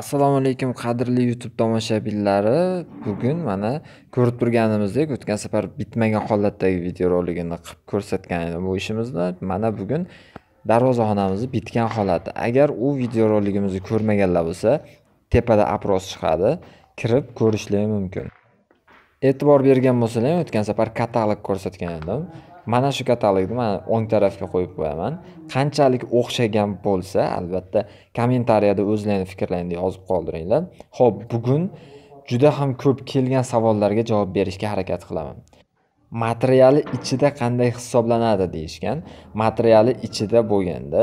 assalomu alaykum qadrli youtube tomoshabinlari bugun mana ko'rib turganimizdek o'tgan safar bitmagan holatdagi videoroligini qilib ko'rsatgan edim bu ishimizni mana bugun darvozaxonamizni bitgan holati agar u videorolikimizni ko'rmaganlar bo'lsa tepada apros chiqadi kirib ko'rishlari mumkin e'tibor bergan bo'lsanglar o'tgan safar katalog ko'rsatgan edim mana shu katalogni man o'ng tarafga qo'yib qo'yaman qanchalik o'xshagan bo'lsa albatta kommentariyada o'zlarini fikrlaringni yozib qoldiringlar ho'p bugun juda ham ko'p kelgan savollarga javob berishga harakat qilaman materiali ichida qanday hisoblanadi deyishgan materiali ichida bo'lganda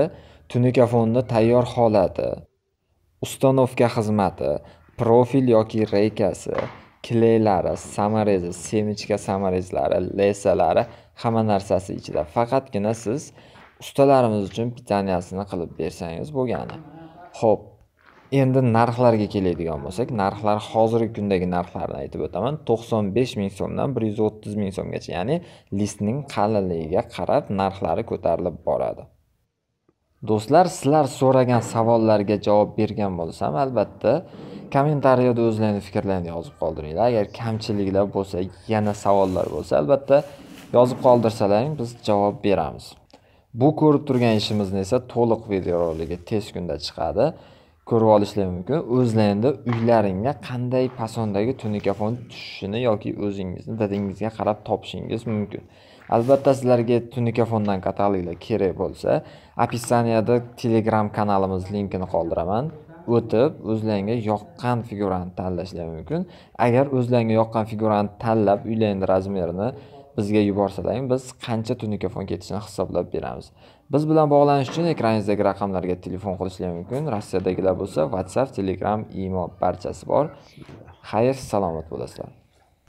fonni tayyor holati ustanovka xizmati profil yoki reykasi kleylari samarezi semichka samarezlari lesalari hamma narsasi ichida faqatgina siz ustalarimiz uchun pitaniyasini qilib bersangiz bo'lgani ho'p endi narxlarga keladigan bo'lsak narxlar hozirgi kundagi narxlarni aytib o'taman to'qson besh ming so'mdan bir yuz o'ttiz ming so'mgacha ya'ni listning qalinligiga qarab narxlari ko'tarilib boradi do'stlar sizlar so'ragan savollarga javob bergan bo'lsam albatta kommentariyada o'zlaringni fikrlaringizni yozib qoldiringlar agar kamchiliklar bo'lsa yana savollar bo'lsa albatta yozib qoldirsalaring biz javob beramiz bu ko'rib turgan ishimizni esa to'liq videorolligi tez kunda chiqadi ko'rib olishlar mumkin o'zlaringni uylaringga qanday pasondagi tunikafon tushishini yoki o'zingizni didingizga qarab topishingiz mumkin albatta sizlarga tunikafondan kataloglar kerak bo'lsa описаниyada telegram kanalimiz linkini qoldiraman o'tib o'zlaringga yoqqan figurani tanlashlari mumkin agar o'zlaringga yoqqan figurani tanlab uylaringni razmerini bizga yuborsalaring biz qancha fon ketishini hisoblab beramiz biz bilan bog'lanish uchun ekraningizdagi raqamlarga telefon qilishlari mumkin rossiyadagilar bo'lsa whatsapp telegram imo barchasi bor xayr salomat bo'lasizlar